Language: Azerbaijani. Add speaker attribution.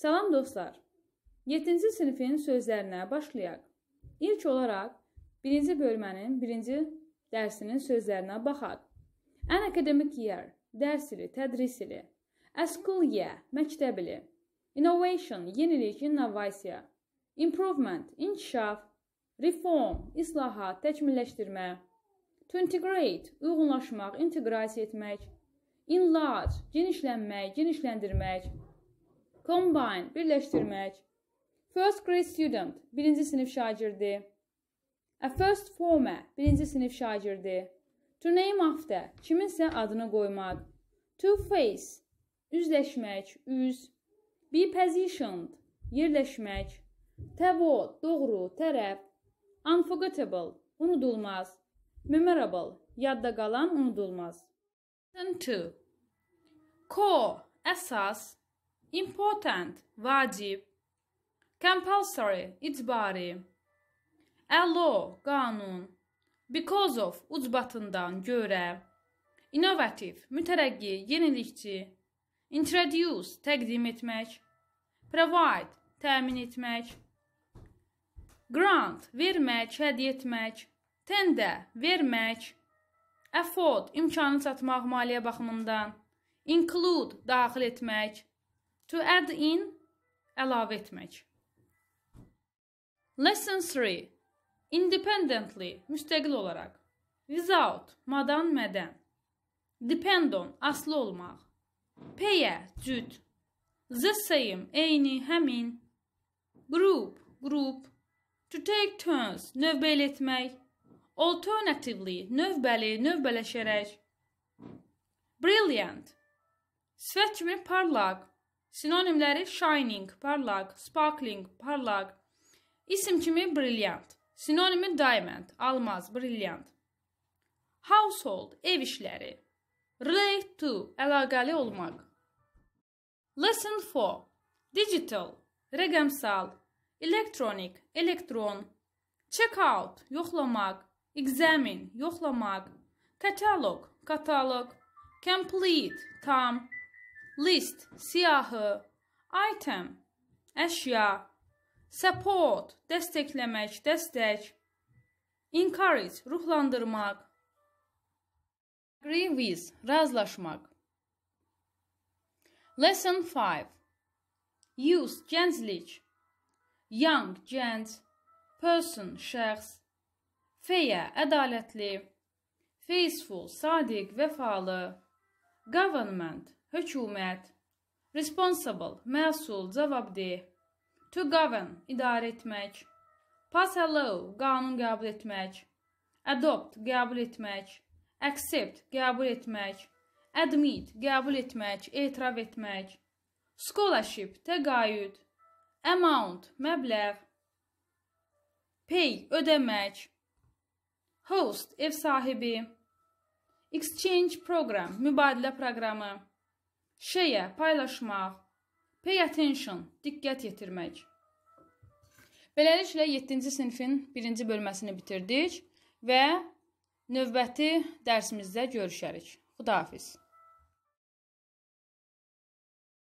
Speaker 1: Salam dostlar. 7-ci sinifin sözlərinə başlayaq. İlk olaraq 1-ci bölmənin 1-ci dərsinin sözlərinə baxaq. Ən akademik yer, dərs ili, tədris ili. School year, məktəb ili. Innovation, yenilik, innovasiya. Improvement, inkişaf. Reform, islahat, təkmilləşdirmə. To integrate, uyğunlaşmaq, inteqrasiya etmək. Enlarge, genişlənmək, genişləndirmək. Combine, birləşdirmək. First grade student, birinci sinif şagirdi. A first former, birinci sinif şagirdi. To name after, kiminsə adını qoymaq. To face, üzləşmək, üz. Be positioned, yerləşmək. Təvo, doğru, tərəf. Unforgettable, unudulmaz. Memorable, yadda qalan, unudulmaz. Listen to. Core, əsas, important vacib compulsory icbari allow qanun because of ucbatından görə innovativ mütərəqqi yenilikçi introduce təqdim etmək provide təmin etmək grant vermək hədiyyə etmək tender vermək afford imkanı çatmaq maliyyə baxımından include daxil etmək To add in əlavə etmək. Lesson 3. Independently müstəqil olaraq. Without madan mədən. Depend on aslı olmaq. Paye cüt. The same eyni həmin. Group qrup. To take turns növbəli etmək. Alternatively növbəli növbələşərək. Brilliant. Sifət kimi parlaq. Sinonimləri shining, parlaq, sparkling, parlaq. İsim kimi brilliant. Sinonimi diamond, almaz, brilliant. Household, ev işləri. Relate to, əlaqəli olmaq. Lesson 4. Digital, rəqəmsal, electronic, elektron. Check out, yoxlamaq, examine, yoxlamaq. Katalog, katalog. Complete, tam. List, siyahı. Item, əşya. Support, dəstəkləmək, dəstək. Encourage, ruhlandırmaq. Agree with, razılaşmaq. Lesson 5. Use, gənclik. Young, gənc. Person, şəxs. Fair, ədalətli. Faithful, sadiq, vəfalı. Government, hökumət, responsible, məsul, cavabdeh, to govern, idarə etmək, pass a law, qanun qəbul etmək, adopt, qəbul etmək, accept, qəbul etmək, admit, qəbul etmək, etiraf etmək, scholarship, təqaüd, amount, məbləğ, pay, ödəmək, host, ev sahibi, exchange program, mübadilə proqramı, Şeyə paylaşmaq, pay attention, diqqət yetirmək. Beləliklə 7-ci sinifin 1-ci bölməsini bitirdik və növbəti dərsimizdə görüşərik. Xudahafiz.